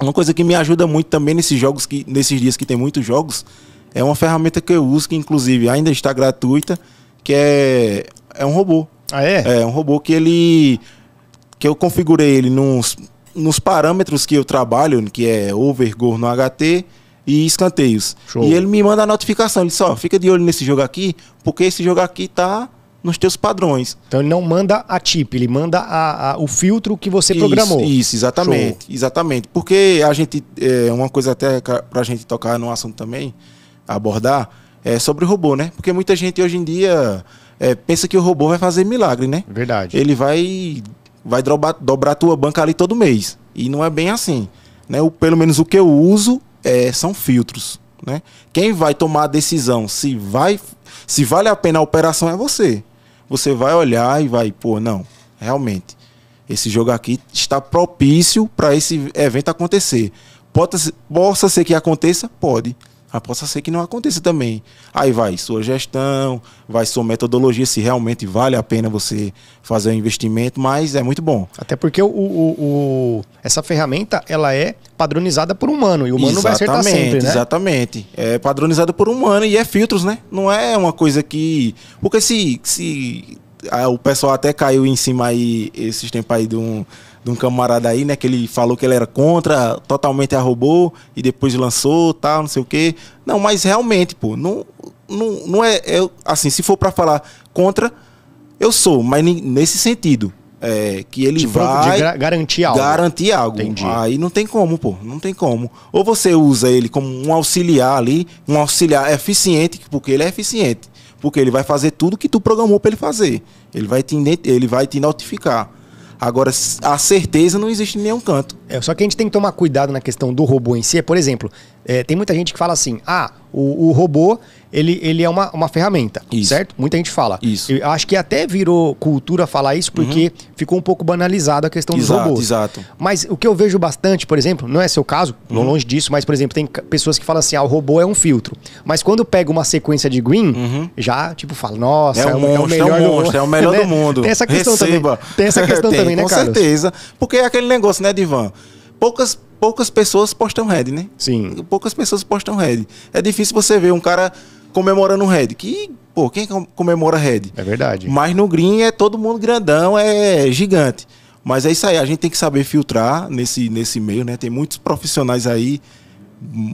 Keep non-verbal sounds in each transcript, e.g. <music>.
Uma coisa que me ajuda muito também nesses jogos que nesses dias que tem muitos jogos é uma ferramenta que eu uso que inclusive ainda está gratuita, que é é um robô. Ah é? É um robô que ele que eu configurei ele nos nos parâmetros que eu trabalho, que é overgore no HT e escanteios. Show. E ele me manda a notificação, ele só, fica de olho nesse jogo aqui, porque esse jogo aqui tá nos teus padrões. Então ele não manda a tip, ele manda a, a, o filtro que você isso, programou. Isso, exatamente, Show. exatamente. Porque a gente é uma coisa até para a gente tocar no assunto também, abordar é sobre o robô, né? Porque muita gente hoje em dia é, pensa que o robô vai fazer milagre, né? Verdade. Ele vai vai dobrar, dobrar tua banca ali todo mês e não é bem assim, né? O, pelo menos o que eu uso é, são filtros, né? Quem vai tomar a decisão se vai se vale a pena a operação é você você vai olhar e vai, pô, não, realmente, esse jogo aqui está propício para esse evento acontecer. Pode, possa ser que aconteça? Pode. Mas ah, possa ser que não aconteça também. Aí vai sua gestão, vai sua metodologia, se realmente vale a pena você fazer o um investimento, mas é muito bom. Até porque o, o, o, essa ferramenta ela é padronizada por humano e o humano exatamente, vai acertar sempre, né? Exatamente. É padronizada por humano e é filtros, né? Não é uma coisa que. Porque se, se o pessoal até caiu em cima aí esses tempos aí de um, de um camarada aí, né? Que ele falou que ele era contra, totalmente a e depois lançou, tal, não sei o quê. Não, mas realmente, pô, não, não, não é, é Assim, se for para falar contra, eu sou, mas nesse sentido. É, que ele vai de garantir algo. Garantir algo. Entendi. Aí não tem como, pô. Não tem como. Ou você usa ele como um auxiliar ali, um auxiliar eficiente, porque ele é eficiente. Porque ele vai fazer tudo que tu programou para ele fazer. Ele vai, te, ele vai te notificar. Agora, a certeza não existe em nenhum canto. É, só que a gente tem que tomar cuidado na questão do robô em si. Por exemplo, é, tem muita gente que fala assim: ah, o, o robô ele, ele é uma, uma ferramenta, isso. certo? Muita gente fala. Isso. Eu acho que até virou cultura falar isso porque uhum. ficou um pouco banalizada a questão exato, dos robôs. Exato. Mas o que eu vejo bastante, por exemplo, não é seu caso, uhum. longe disso, mas por exemplo, tem pessoas que falam assim: ah, o robô é um filtro. Mas quando pega uma sequência de green, uhum. já tipo fala: nossa, é, é um é, monstro, é o melhor é um do monstro, é o melhor né? do <laughs> mundo. Tem essa questão Receba. também. Tem essa questão tem, também, né, cara? Com Carlos? certeza. Porque é aquele negócio, né, Divan? poucas poucas pessoas postam head, né? Sim. Poucas pessoas postam head. É difícil você ver um cara comemorando um head. Que, pô, quem comemora head? É verdade. Mas no green é todo mundo grandão, é gigante. Mas é isso aí, a gente tem que saber filtrar nesse, nesse meio, né? Tem muitos profissionais aí,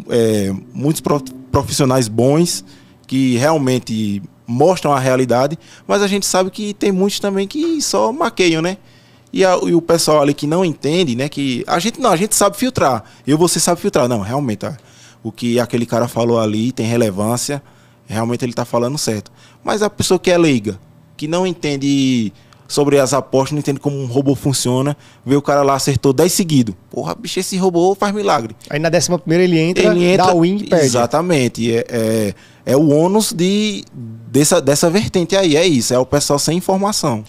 é, muitos profissionais bons que realmente mostram a realidade, mas a gente sabe que tem muitos também que só maqueiam, né? E, a, e, o pessoal ali que não entende, né? Que a gente não, a gente sabe filtrar. Eu você sabe filtrar. Não, realmente, tá? o que aquele cara falou ali tem relevância. Realmente ele está falando certo. Mas a pessoa que é leiga, que não entende sobre as apostas, não entende como um robô funciona, vê o cara lá acertou 10 seguido. Porra, bicho, esse robô faz milagre. Aí na décima primeira ele entra, ele entra dá win e perde. Exatamente. É, é, é o ônus de, dessa, dessa vertente aí. É isso, é o pessoal sem informação.